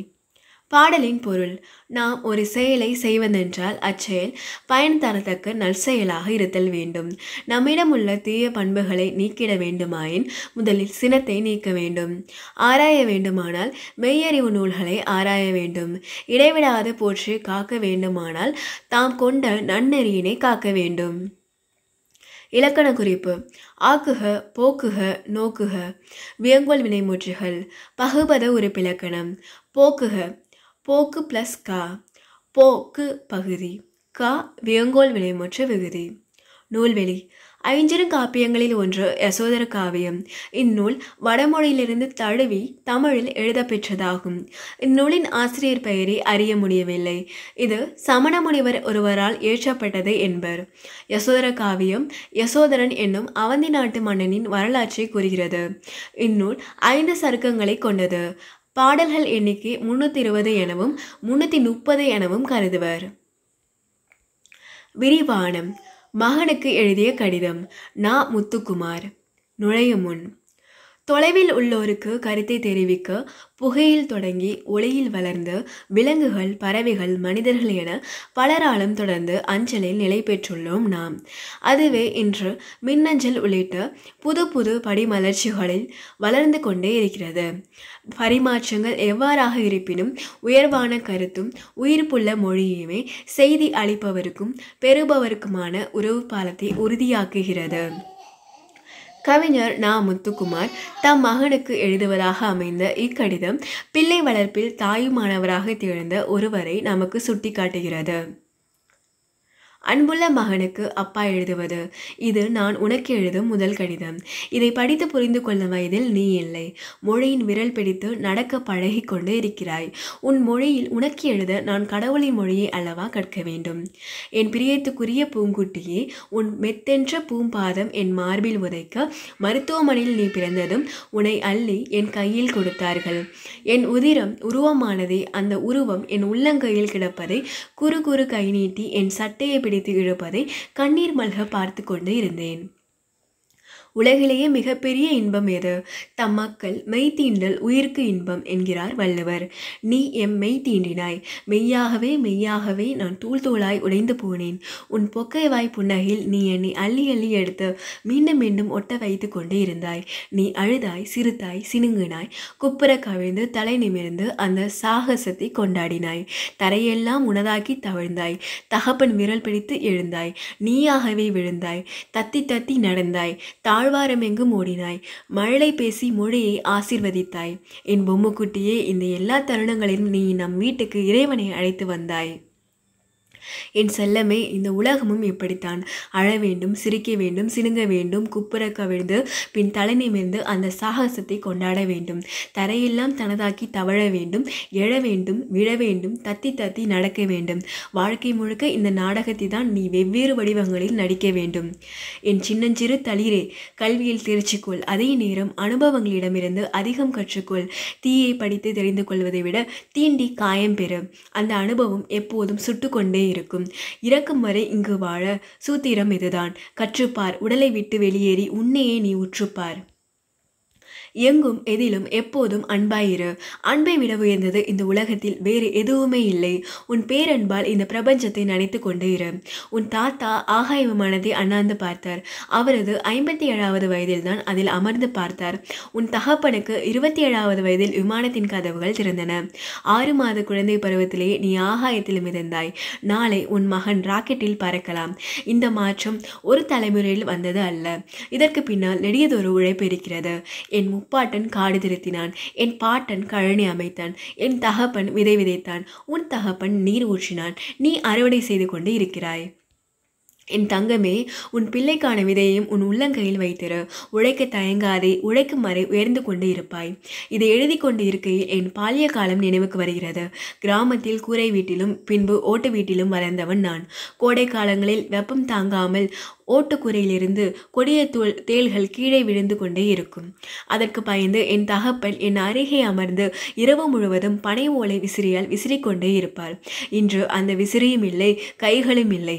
Speaker 1: பாடலின் பொருள் நாம் ஒரு செயலை செய்வதென்றால் அச்செயல் பயன் தரத்தக்க நற்செயலாக இருத்தல் வேண்டும் நம்மிடம் உள்ள தீய பண்புகளை நீக்கிட வேண்டுமாயின் முதலில் சினத்தை நீக்க வேண்டும் ஆராய வேண்டுமானால் மெய்யறிவு நூல்களை ஆராய வேண்டும் இடைவிடாது போற்றி காக்க வேண்டுமானால் தாம் கொண்ட நன்னெறியினை காக்க வேண்டும் இலக்கண குறிப்பு ஆக்குக போக்குக நோக்குக வியங்கோல் வினைமுற்றுகள் பகுபத உறுப்பிலக்கணம் போக்குக போக்கு ப்ளஸ் கா போக்கு பகுதி கா வியங்கோல் வினைமுற்று விகுதி நூல்வெளி ஐஞ்சிறு காப்பியங்களில் ஒன்று யசோதர காவியம் இந்நூல் வடமொழியிலிருந்து தழுவி தமிழில் எழுதப்பெற்றதாகும் இந்நூலின் ஆசிரியர் பெயரை அறிய முடியவில்லை இது சமண முனிவர் ஒருவரால் ஏற்றப்பட்டது என்பர் யசோதர காவியம் யசோதரன் என்னும் அவந்தி நாட்டு மன்னனின் வரலாற்றை கூறுகிறது இந்நூல் ஐந்து சர்க்கங்களை கொண்டது பாடல்கள் எண்ணிக்கை முன்னூற்றி இருபது எனவும் முன்னூற்றி முப்பது எனவும் கருதுவர் விரிவானம் மகனுக்கு எழுதிய கடிதம் நா முத்துக்குமார் நுழையும் முன் தொலைவில் உள்ளோருக்கு கருத்தை தெரிவிக்க புகையில் தொடங்கி ஒளியில் வளர்ந்து விலங்குகள் பறவைகள் மனிதர்கள் என பலராலும் தொடர்ந்து அஞ்சலில் நிலை பெற்றுள்ளோம் நாம் அதுவே இன்று மின்னஞ்சல் உள்ளிட்ட புது புது படிமலர்ச்சிகளில் வளர்ந்து கொண்டே இருக்கிறது பரிமாற்றங்கள் எவ்வாறாக இருப்பினும் உயர்வான கருத்தும் உயிர்ப்புள்ள மொழியுமே செய்தி அளிப்பவருக்கும் பெறுபவருக்குமான உறவு பாலத்தை உறுதியாக்குகிறது கவிஞர் நா முத்துக்குமார் தம் மகனுக்கு எழுதுவதாக அமைந்த இக்கடிதம் பிள்ளை வளர்ப்பில் தாயுமானவராக திகழ்ந்த ஒருவரை நமக்கு சுட்டிக்காட்டுகிறது அன்புள்ள மகனுக்கு அப்பா எழுதுவது இது நான் உனக்கு எழுதும் முதல் கடிதம் இதை படித்து புரிந்து கொள்ளும் வயதில் நீ இல்லை மொழியின் விரல் பிடித்து நடக்க பழகி கொண்டு இருக்கிறாய் உன் மொழியில் உனக்கு எழுத நான் கடவுளின் மொழியை அல்லவா கற்க வேண்டும் என் பிரியத்துக்குரிய பூங்குட்டியே உன் மெத்தென்ற பூம்பாதம் என் மார்பில் உதைக்க மருத்துவமனையில் நீ பிறந்ததும் உன்னை அள்ளி என் கையில் கொடுத்தார்கள் என் உதிரம் உருவமானதே அந்த உருவம் என் உள்ளங்கையில் கிடப்பதை குறு குறு கை நீட்டி என் சட்டையை பிடி பிடித்து இழுப்பதை கண்ணீர் மல்க பார்த்து கொண்டு இருந்தேன் உலகிலேயே மிகப்பெரிய இன்பம் எது தம் மக்கள் மெய் தீண்டல் உயிர்க்கு இன்பம் என்கிறார் வள்ளுவர் நீ எம் மெய் தீண்டினாய் மெய்யாகவே மெய்யாகவே நான் தூள் தூளாய் உடைந்து போனேன் உன் வாய் புன்னகையில் நீ என்னை அள்ளி அள்ளி எடுத்து மீண்டும் மீண்டும் ஒட்ட வைத்து கொண்டு இருந்தாய் நீ அழுதாய் சிறுத்தாய் சினுங்கினாய் குப்புற கவிழ்ந்து தலை நிமிர்ந்து அந்த சாகசத்தை கொண்டாடினாய் தரையெல்லாம் உனதாக்கி தவழ்ந்தாய் தகப்பன் விரல் பிடித்து எழுந்தாய் நீயாகவே விழுந்தாய் தத்தி தத்தி நடந்தாய் தா எங்கும் ஓடினாய் மழலை பேசி மொழியை ஆசிர்வதித்தாய் என் பொம்மைக்குட்டியே இந்த எல்லா தருணங்களிலும் நீ நம் வீட்டுக்கு இறைவனை அழைத்து வந்தாய் என் செல்லமே இந்த உலகமும் இப்படித்தான் அழ வேண்டும் சிரிக்க வேண்டும் சினுங்க வேண்டும் குப்புற விழுந்து பின் தலை நிமிர்ந்து அந்த சாகசத்தை கொண்டாட வேண்டும் தரையெல்லாம் தனதாக்கி தவழ வேண்டும் எழ வேண்டும் விழ வேண்டும் தத்தி தத்தி நடக்க வேண்டும் வாழ்க்கை முழுக்க இந்த நாடகத்தை தான் நீ வெவ்வேறு வடிவங்களில் நடிக்க வேண்டும் என் சின்னஞ்சிறு தளிரே கல்வியில் திருச்சிக்கொள் அதே நேரம் அனுபவங்களிடமிருந்து அதிகம் கற்றுக்கொள் தீயை படித்து தெரிந்து கொள்வதை விட தீண்டி காயம் பெறும் அந்த அனுபவம் எப்போதும் சுட்டுக்கொண்டே இருக்கும் இருக்கும் இறக்கும் வரை இங்கு வாழ சூத்திரம் இதுதான் கற்றுப்பார் உடலை விட்டு வெளியேறி உன்னையே நீ உற்றுப்பார் எங்கும் எதிலும் எப்போதும் அன்பாயிரு அன்பை விட உயர்ந்தது இந்த உலகத்தில் வேறு எதுவுமே இல்லை உன் பேரன்பால் இந்த பிரபஞ்சத்தை நினைத்து கொண்டு இரு உன் தாத்தா ஆகாய விமானத்தை அண்ணாந்து பார்த்தார் அவரது ஐம்பத்தி ஏழாவது வயதில்தான் அதில் அமர்ந்து பார்த்தார் உன் தகப்பனுக்கு இருபத்தி ஏழாவது வயதில் விமானத்தின் கதவுகள் திறந்தன ஆறு மாத குழந்தை பருவத்திலேயே நீ ஆகாயத்தில் மிதந்தாய் நாளை உன் மகன் ராக்கெட்டில் பறக்கலாம் இந்த மாற்றம் ஒரு தலைமுறையில் வந்தது அல்ல இதற்கு பின்னால் நெடியதொரு உழைப்பு இருக்கிறது என் முப்பாட்டன் காடு திருத்தினான் என் பாட்டன் கழனி அமைத்தான் என் தகப்பன் விதை விதைத்தான் உன் தகப்பன் நீர் ஊற்றினான் நீ அறுவடை செய்து கொண்டு இருக்கிறாய் என் தங்கமே உன் பிள்ளைக்கான விதையையும் உன் உள்ளங்கையில் வைத்திரு உழைக்க தயங்காதே உழைக்கும் வரை உயர்ந்து கொண்டு இருப்பாய் இதை எழுதி கொண்டு இருக்கையில் என் பாலிய காலம் நினைவுக்கு வருகிறது கிராமத்தில் கூரை வீட்டிலும் பின்பு ஓட்டு வீட்டிலும் வளர்ந்தவன் நான் கோடை காலங்களில் வெப்பம் தாங்காமல் ஓட்டுக்குறையிலிருந்து கொடிய தூள் தேள்கள் கீழே விழுந்து கொண்டே இருக்கும் அதற்கு பயந்து என் தகப்பன் என் அருகே அமர்ந்து இரவு முழுவதும் பனை ஓலை விசிறியால் விசிறிக்கொண்டே இருப்பார் இன்று அந்த விசிறியும் இல்லை கைகளும் இல்லை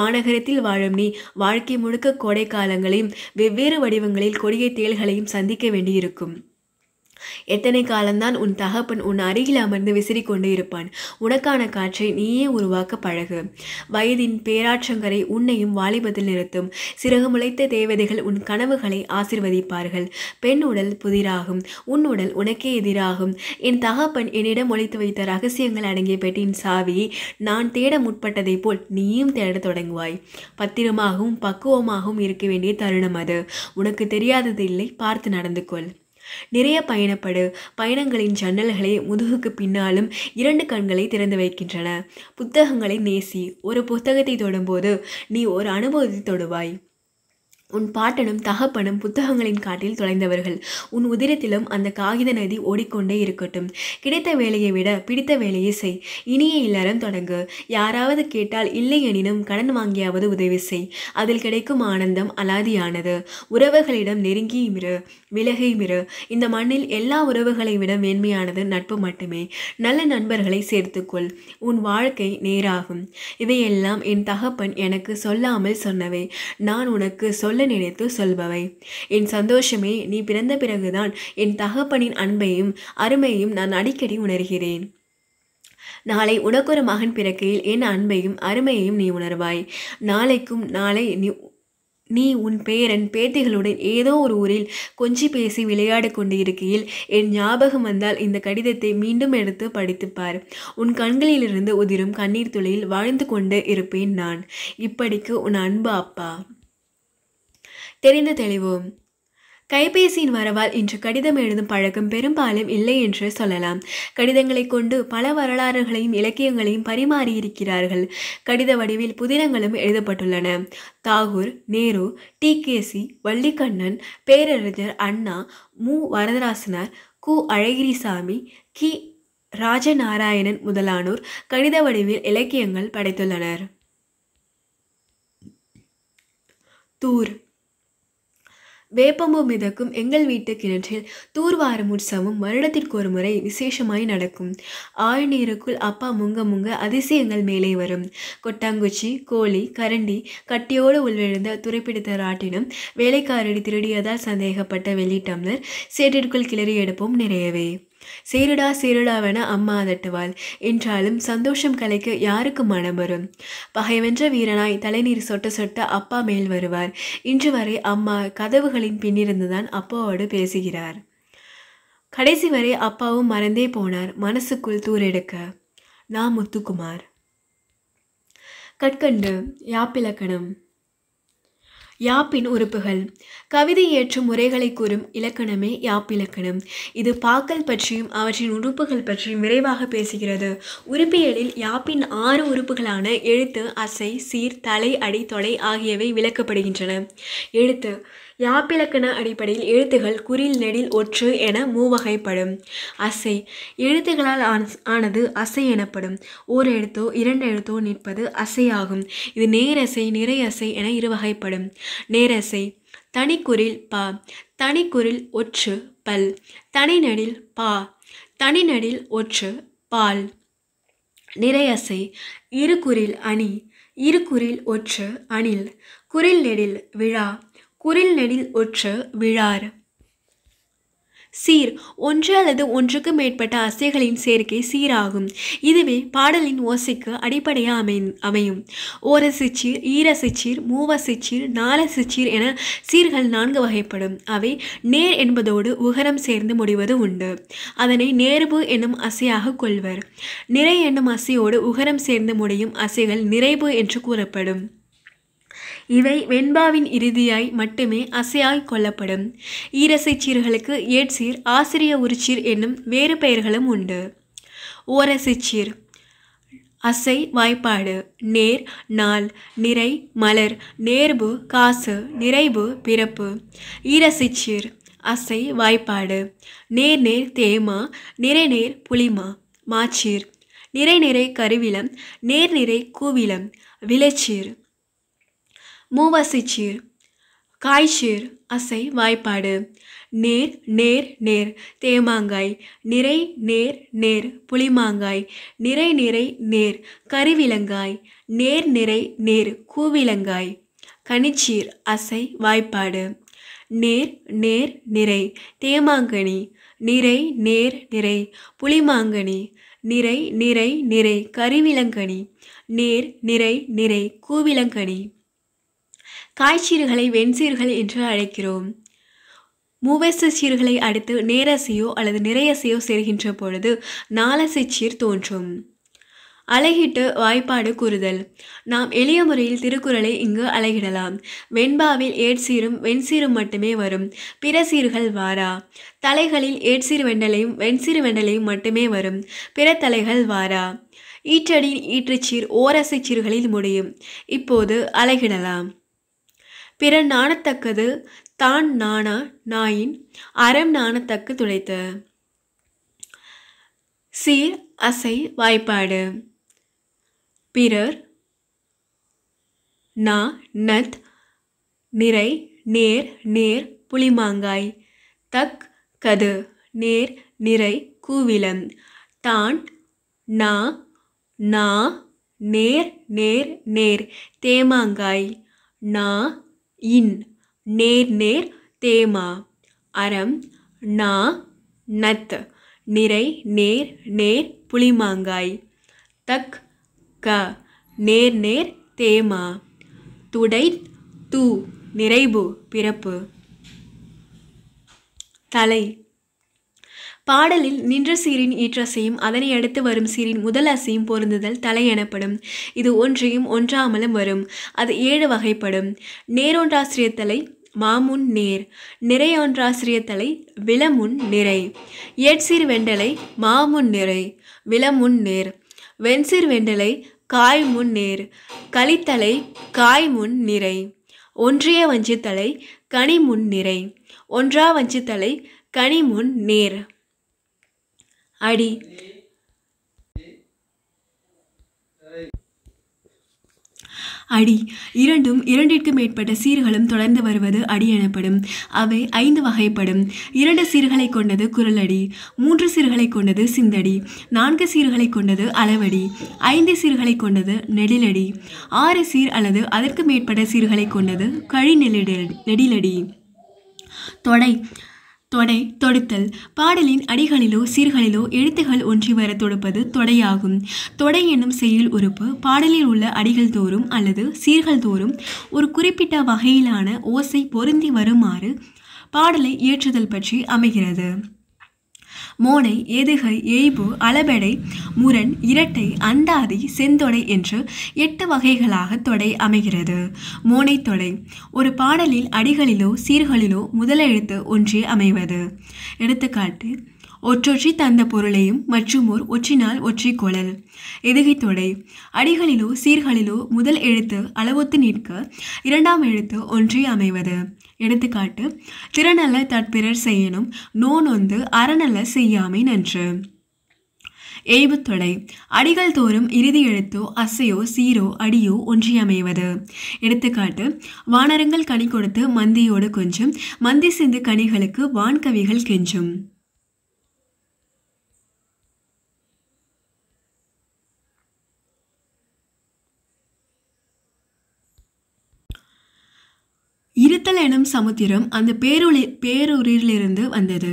Speaker 1: மாநகரத்தில் வாழும் நீ வாழ்க்கை முழுக்க கோடை காலங்களையும் வெவ்வேறு வடிவங்களில் கொடிய தேள்களையும் சந்திக்க வேண்டியிருக்கும் எத்தனை காலம்தான் உன் தகப்பன் உன் அருகில் அமர்ந்து விசிறி கொண்டு இருப்பான் உனக்கான காற்றை நீயே உருவாக்க பழகு வயதின் பேராற்றங்கரை உன்னையும் வாலிபத்தில் நிறுத்தும் சிறகு முளைத்த தேவதைகள் உன் கனவுகளை ஆசிர்வதிப்பார்கள் பெண் உடல் புதிராகும் உன் உடல் உனக்கே எதிராகும் என் தகப்பன் என்னிடம் ஒழித்து வைத்த ரகசியங்கள் அடங்கிய பெட்டியின் சாவியை நான் தேட முற்பட்டதைப் போல் நீயும் தேடத் தொடங்குவாய் பத்திரமாகவும் பக்குவமாகவும் இருக்க வேண்டிய தருணம் அது உனக்கு தெரியாதது இல்லை பார்த்து நடந்து கொள் நிறைய பயணப்படு பயணங்களின் ஜன்னல்களை முதுகுக்கு பின்னாலும் இரண்டு கண்களை திறந்து வைக்கின்றன புத்தகங்களை நேசி ஒரு புத்தகத்தை தொடும்போது நீ ஒரு அனுபவத்தை தொடுவாய் உன் பாட்டனும் தகப்பனும் புத்தகங்களின் காட்டில் தொலைந்தவர்கள் உன் உதிரத்திலும் அந்த காகித நதி ஓடிக்கொண்டே இருக்கட்டும் கிடைத்த வேலையை விட பிடித்த வேலையை செய் இனிய இல்லறம் தொடங்கு யாராவது கேட்டால் இல்லை எனினும் கடன் வாங்கியாவது உதவி செய் அதில் கிடைக்கும் ஆனந்தம் அலாதியானது உறவுகளிடம் நெருங்கியும் இரு விலகையும் இரு இந்த மண்ணில் எல்லா உறவுகளை விட மேன்மையானது நட்பு மட்டுமே நல்ல நண்பர்களை சேர்த்துக்கொள் உன் வாழ்க்கை நேராகும் இவையெல்லாம் என் தகப்பன் எனக்கு சொல்லாமல் சொன்னவை நான் உனக்கு சொல்ல சொல்ல நினைத்து சொல்பவை என் சந்தோஷமே நீ பிறந்த பிறகுதான் என் தகப்பனின் அன்பையும் அருமையும் நான் அடிக்கடி உணர்கிறேன் நாளை உனக்கொரு மகன் பிறக்கையில் என் அன்பையும் அருமையையும் நீ உணர்வாய் நாளைக்கும் நாளை நீ நீ உன் பேரன் பேத்திகளுடன் ஏதோ ஒரு ஊரில் கொஞ்சி பேசி விளையாடு கொண்டு இருக்கையில் என் ஞாபகம் வந்தால் இந்த கடிதத்தை மீண்டும் எடுத்து படித்துப்பார் உன் கண்களிலிருந்து உதிரும் கண்ணீர் துளையில் வாழ்ந்து கொண்டு இருப்பேன் நான் இப்படிக்கு உன் அன்பு அப்பா தெரிந்த தெளிவோம் கைபேசியின் வரவால் இன்று கடிதம் எழுதும் பழக்கம் பெரும்பாலும் இல்லை என்று சொல்லலாம் கடிதங்களை கொண்டு பல வரலாறுகளையும் இலக்கியங்களையும் பரிமாறியிருக்கிறார்கள் கடித வடிவில் புதினங்களும் எழுதப்பட்டுள்ளன தாகூர் நேரு டி கேசி வள்ளிக்கண்ணன் பேரறிஞர் அண்ணா மு வரதராசனார் கு அழகிரிசாமி கி ராஜநாராயணன் முதலானோர் கடித வடிவில் இலக்கியங்கள் படைத்துள்ளனர் தூர் வேப்பம்பு மிதக்கும் எங்கள் வீட்டு கிணற்றில் தூர்வாரம் உற்சவம் வருடத்திற்கு ஒரு முறை விசேஷமாய் நடக்கும் ஆழ்நீருக்குள் அப்பா முங்க முங்க அதிசயங்கள் மேலே வரும் கொட்டாங்குச்சி கோழி கரண்டி கட்டியோடு உள்விழுந்த துரைப்பிடித்த ராட்டினம் வேலைக்காரடி திருடியதால் சந்தேகப்பட்ட வெள்ளி டம்ளர் சேட்டிற்குள் கிளறி எடுப்போம் நிறையவே சீருடா சேருடாவென அம்மா அதட்டுவாள் என்றாலும் சந்தோஷம் கலைக்க யாருக்கு மனம் வரும் பகைவென்ற வீரனாய் தலைநீர் சொட்ட சொட்ட அப்பா மேல் வருவார் இன்று வரை அம்மா கதவுகளின் பின்னிருந்துதான் அப்பாவோடு பேசுகிறார் கடைசி வரை அப்பாவும் மறந்தே போனார் மனசுக்குள் தூரெடுக்க நான் முத்துக்குமார் கற்கண்டு யாப்பிலக்கணம் யாப்பின் உறுப்புகள் கவிதை ஏற்றும் முறைகளை கூறும் இலக்கணமே யாப்பிலக்கணம் இது பாக்கள் பற்றியும் அவற்றின் உறுப்புகள் பற்றியும் விரைவாக பேசுகிறது உறுப்பியலில் யாப்பின் ஆறு உறுப்புகளான எழுத்து அசை சீர் தலை அடி தொலை ஆகியவை விளக்கப்படுகின்றன எழுத்து யாப்பிலக்கண அடிப்படையில் எழுத்துகள் குறில் நெடில் ஒற்று என மூவகைப்படும் அசை எழுத்துகளால் ஆனது அசை எனப்படும் ஓர் எழுத்தோ இரண்டு எழுத்தோ நிற்பது அசையாகும் இது நேரசை நிறையசை என இருவகைப்படும் நேரசை தனிக்குறில் பா தனிக்குறில் ஒற்று பல் தனிநடில் பா தனிநடில் ஒற்று பால் நிறையசை இருக்குறில் அணி இருக்குறில் ஒற்று அணில் குரில் நெடில் விழா குரில் நெடில் ஒற்று விழார் சீர் ஒன்று அல்லது ஒன்றுக்கு மேற்பட்ட அசைகளின் சேர்க்கை சீராகும் இதுவே பாடலின் ஓசைக்கு அடிப்படையாக அமை அமையும் ஓரசிச்சீர் ஈரசிச்சீர் மூவசிச்சீர் நாலசிச்சீர் என சீர்கள் நான்கு வகைப்படும் அவை நேர் என்பதோடு உகரம் சேர்ந்து முடிவது உண்டு அதனை நேர்வு என்னும் அசையாக கொள்வர் நிறை என்னும் அசையோடு உகரம் சேர்ந்து முடியும் அசைகள் நிறைவு என்று கூறப்படும் இவை வெண்பாவின் இறுதியாய் மட்டுமே அசையாய் கொள்ளப்படும் சீர்களுக்கு ஏட்சீர் ஆசிரிய உருச்சீர் என்னும் வேறு பெயர்களும் உண்டு ஓரசிச்சீர் அசை வாய்ப்பாடு நேர் நாள் நிறை மலர் நேர்வு காசு நிறைவு பிறப்பு ஈரசிச்சீர் அசை வாய்ப்பாடு நேர் நேர் தேமா நிறை நேர் புளிமா மாச்சீர் நிறை நிறை கருவிலம் நேர் நிறை கூவிலம் விளைச்சீர் மூவசிச்சீர் காய்ச்சீர் அசை வாய்ப்பாடு நேர் நேர் நேர் தேமாங்காய் நிறை நேர் நேர் புளிமாங்காய் நிறை நிறை நேர் கருவிலங்காய் நேர் நிறை நேர் கூவிலங்காய் கனிச்சீர் அசை வாய்ப்பாடு நேர் நேர் நிறை தேமாங்கனி நிறை நேர் நிறை புளிமாங்கனி நிறை நிறை நிறை கரிவிலங்கனி நேர் நிறை நிறை கூவிலங்கனி காய்ச்சீர்களை வெண்சீர்கள் என்று அழைக்கிறோம் மூவேச சீர்களை அடுத்து நேரசையோ அல்லது நிறையசையோ சேர்கின்ற பொழுது நாலசை சீர் தோன்றும் அழகிட்டு வாய்ப்பாடு கூறுதல் நாம் எளிய முறையில் திருக்குறளை இங்கு அழகிடலாம் வெண்பாவில் ஏட்சீரும் வெண்சீரும் மட்டுமே வரும் பிற சீர்கள் வாரா தலைகளில் ஏட்சீர் வெண்டலையும் வெண்சீர் வெண்டலையும் மட்டுமே வரும் பிற தலைகள் வாரா ஈற்றடியின் ஈற்றுச்சீர் ஓரசை சீர்களில் முடியும் இப்போது அழகிடலாம் பிற நாணத்தக்கது தான் நாணா நாயின் அறம் நாணத்தக்கு துடைத்த சீர் அசை வாய்ப்பாடு பிறர் நா நத் நிறை நேர் நேர் புலிமாங்காய் தக் கது நேர் நிறை கூவிலம் தான் நா நா நேர் நேர் நேர் தேமாங்காய் நா இன் நேர் நேர் தேமா அறம் நா நத் நிறை நேர் நேர் புளிமாங்காய் தக் க நேர் நேர் தேமா துடை தூ நிறைவு பிறப்பு தலை பாடலில் நின்ற சீரின் ஈற்றசையும் அதனை அடுத்து வரும் சீரின் முதல் அசையும் பொருந்துதல் தலை எனப்படும் இது ஒன்றையும் ஒன்றாமலும் வரும் அது ஏழு வகைப்படும் நேரொன்றாசிரிய தலை மாமுன் நேர் நிறையொன்றாசிரிய தலை விளமுன் நிறை ஏட்சீர் வெண்டலை மாமுன் நிறை விளமுன் நேர் வெண்சீர் வெண்டலை காய் முன் நேர் களித்தலை காய் முன் நிறை ஒன்றிய வஞ்சித்தலை கனிமுன் நிறை ஒன்றா வஞ்சித்தலை கனிமுன் நேர் அடி அடி இரண்டும் இரண்டிற்கு மேற்பட்ட சீர்களும் தொடர்ந்து வருவது அடி எனப்படும் அவை ஐந்து வகைப்படும் இரண்டு சீர்களை கொண்டது குரலடி மூன்று சீர்களை கொண்டது சிந்தடி நான்கு சீர்களை கொண்டது அளவடி ஐந்து சீர்களை கொண்டது நெடிலடி ஆறு சீர் அல்லது அதற்கு மேற்பட்ட சீர்களை கொண்டது கழி நெடிலடி தொடை தொடை தொடுத்தல் பாடலின் அடிகளிலோ சீர்களிலோ எழுத்துகள் ஒன்றி வர தொடுப்பது தொடையாகும் தொடை என்னும் செயல் உறுப்பு பாடலில் உள்ள அடிகள் தோறும் அல்லது சீர்கள் தோறும் ஒரு குறிப்பிட்ட வகையிலான ஓசை பொருந்தி வருமாறு பாடலை இயற்றுதல் பற்றி அமைகிறது மோனை எதுகை எய்பு அளபெடை முரண் இரட்டை அண்டாதி செந்தொடை என்று எட்டு வகைகளாக தொடை அமைகிறது மோனை தொடை ஒரு பாடலில் அடிகளிலோ சீர்களிலோ முதலெழுத்து ஒன்றே அமைவது எடுத்துக்காட்டு ஒற்றொற்றி தந்த பொருளையும் மற்றுமோர் ஒற்றினால் கொழல் எதுகை தொடை அடிகளிலோ சீர்களிலோ முதல் எழுத்து அளவொத்து நிற்க இரண்டாம் எழுத்து ஒன்றி அமைவது எடுத்துக்காட்டு திறனல்ல தற்பிறர் செய்யணும் நோனொந்து அறநல்ல செய்யாமை நன்று தொடை அடிகள் தோறும் இறுதி எழுத்தோ அசையோ சீரோ அடியோ ஒன்றியமைவது எடுத்துக்காட்டு வானரங்கள் கனி கொடுத்து மந்தியோடு கொஞ்சம் மந்தி சிந்து கனிகளுக்கு வான்கவிகள் கெஞ்சும் எனும் சமுத்திரம் அந்த பேருளி பேரூரிலிருந்து வந்தது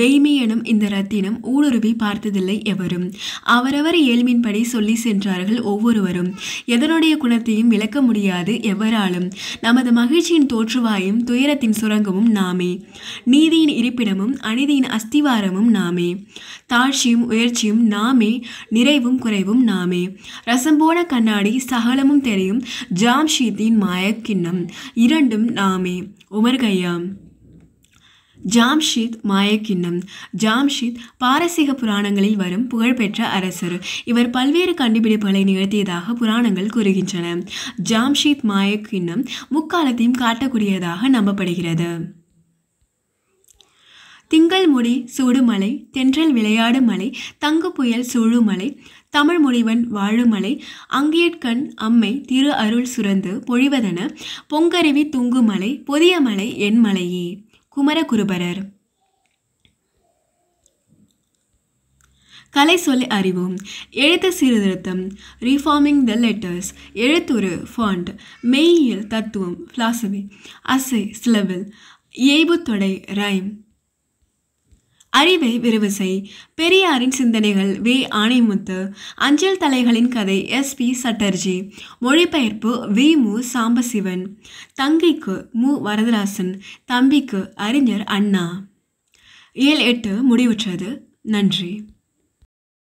Speaker 1: வெய்மை எனும் இந்த ரத்தினம் ஊடுருவி பார்த்ததில்லை எவரும் அவரவர் இயல்பின்படி சொல்லி சென்றார்கள் ஒவ்வொருவரும் எதனுடைய குணத்தையும் விளக்க முடியாது எவராலும் நமது மகிழ்ச்சியின் தோற்றுவாயும் துயரத்தின் சுரங்கமும் நாமே நீதியின் இருப்பிடமும் அநீதியின் அஸ்திவாரமும் நாமே தாழ்ச்சியும் உயர்ச்சியும் நாமே நிறைவும் குறைவும் நாமே ரசம் போன கண்ணாடி சகலமும் தெரியும் ஜாம்ஷீத்தின் மாயக்கிண்ணம் இரண்டும் நாமே உமர் ஜாம்ஷீத் மாயக்கிண்ணம் ஜாம்ஷீத் பாரசீக புராணங்களில் வரும் புகழ்பெற்ற அரசர் இவர் பல்வேறு கண்டுபிடிப்புகளை நிகழ்த்தியதாக புராணங்கள் கூறுகின்றன ஜாம்ஷீத் மாயக்கிண்ணம் முக்காலத்தையும் காட்டக்கூடியதாக நம்பப்படுகிறது திங்கள் முடி சூடுமலை தென்றல் விளையாடு மலை தங்கு புயல் சூழுமலை தமிழ்மொழிவன் வாழுமலை அங்கேட்கண் அம்மை திரு அருள் சுரந்து பொழிவதென பொங்கருவி துங்குமலை புதிய மலை என் மலையே குமரகுருபரர் கலை சொல்லி அறிவோம் எழுத்து சீர்திருத்தம் ரீஃபார்மிங் த லெட்டர்ஸ் எழுத்துரு ஃபாண்ட் மெய்யியல் தத்துவம் ஃபிலாசபி அசை சிலவில் இயைபு தொடை ரைம் அறிவை விரிவசை பெரியாரின் சிந்தனைகள் வி ஆணைமுத்து அஞ்சல் தலைகளின் கதை எஸ் பி சட்டர்ஜி மொழிபெயர்ப்பு வி மு சாம்பசிவன் தங்கைக்கு மு வரதராசன் தம்பிக்கு அறிஞர் அண்ணா ஏழு எட்டு முடிவுற்றது நன்றி